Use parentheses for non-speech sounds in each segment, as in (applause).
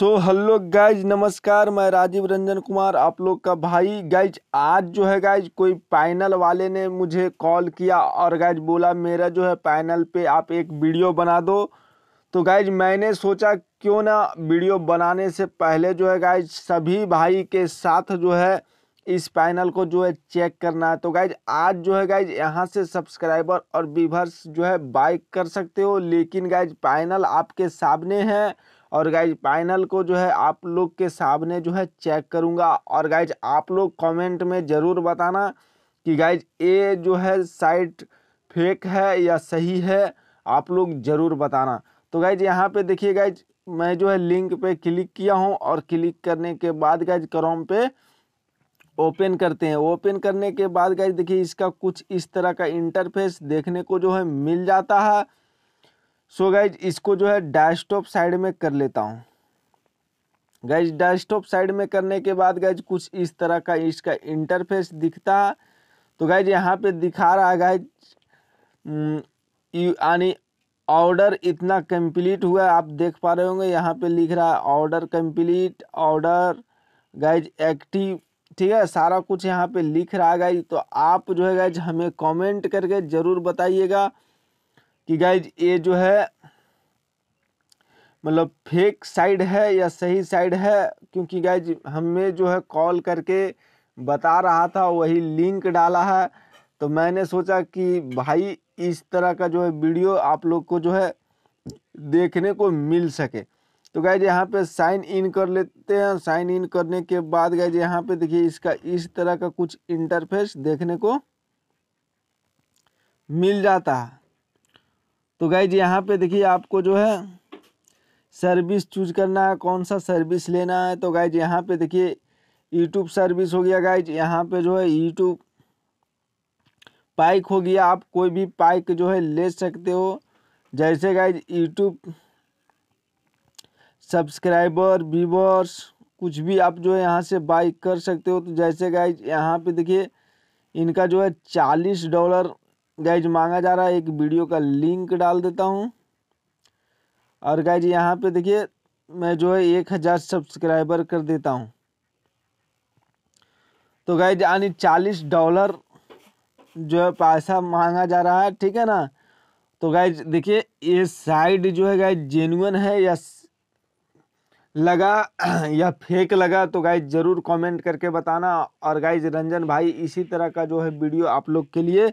so hello guys नमस्कार मैं राजीव रंजन कुमार आप लोग का भाई गाइज आज जो है गाइज कोई पैनल वाले ने मुझे कॉल किया और गाइज बोला मेरा जो है पैनल पे आप एक वीडियो बना दो तो गाइज मैंने सोचा क्यों ना वीडियो बनाने से पहले जो है गाइज सभी भाई के साथ जो है इस पैनल को जो है चेक करना है तो गाइज आज जो है गाइज यहाँ से सब्सक्राइबर और बीभर्स जो है बाइक कर सकते हो लेकिन गाइज पैनल आपके सामने है और गाइज फाइनल को जो है आप लोग के सामने जो है चेक करूँगा और गाइज आप लोग कमेंट में ज़रूर बताना कि गाइज ये जो है साइट फेक है या सही है आप लोग ज़रूर बताना तो गाइज यहाँ पे देखिए गाइज मैं जो है लिंक पे क्लिक किया हूँ और क्लिक करने के बाद गाइज क्रोम पे ओपन करते हैं ओपन करने के बाद गाइज देखिए इसका कुछ इस तरह का इंटरफेस देखने को जो है मिल जाता है सो so गाइज इसको जो है डेस्कटॉप साइड में कर लेता हूँ गैज डेस्कटॉप साइड में करने के बाद गैज कुछ इस तरह का इसका इंटरफेस दिखता है तो गैज यहाँ पे दिखा रहा है गैज हम्म, यानी ऑर्डर इतना कंप्लीट हुआ आप देख पा रहे होंगे यहाँ पे लिख रहा है ऑर्डर कंप्लीट ऑर्डर गैज एक्टिव ठीक है सारा कुछ यहाँ पे लिख रहा है गैज तो आप जो है गैज हमें कमेंट करके ज़रूर बताइएगा कि गाइज ये जो है मतलब फेक साइड है या सही साइड है क्योंकि गाइज हमें जो है कॉल करके बता रहा था वही लिंक डाला है तो मैंने सोचा कि भाई इस तरह का जो है वीडियो आप लोग को जो है देखने को मिल सके तो गाइज यहाँ पे साइन इन कर लेते हैं साइन इन करने के बाद गाइज यहाँ पे देखिए इसका इस तरह का कुछ इंटरफेस देखने को मिल जाता है तो गाइज यहाँ पे देखिए आपको जो है सर्विस चूज करना है कौन सा सर्विस लेना है तो गाइज यहाँ पे देखिए यूट्यूब सर्विस हो गया गाइज यहाँ पे जो है यूट्यूब पाइक हो गया आप कोई भी पाइक जो है ले सकते हो जैसे गाइज यूट्यूब सब्सक्राइबर व्यूवर्स कुछ भी आप जो है यहाँ से बाई कर सकते हो तो जैसे गाइज यहाँ पे देखिए इनका जो है चालीस डॉलर गाइज मांगा जा रहा है एक वीडियो का लिंक डाल देता हूँ और गाइज यहाँ पे देखिए मैं जो है एक हज़ार सब्सक्राइबर कर देता हूँ तो गाइज यानी चालीस डॉलर जो है पैसा मांगा जा रहा है ठीक है ना तो गाइज देखिए ये साइड जो है गाइज जेनुअन है या लगा (clears throat) या फेक लगा तो गाइज ज़रूर कमेंट करके बताना और गाइज रंजन भाई इसी तरह का जो है वीडियो आप लोग के लिए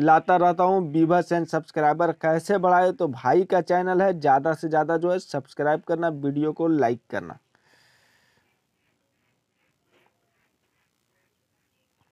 लाता रहता हूँ बीभा सेन सब्सक्राइबर कैसे बढ़ाए तो भाई का चैनल है ज़्यादा से ज़्यादा जो है सब्सक्राइब करना वीडियो को लाइक करना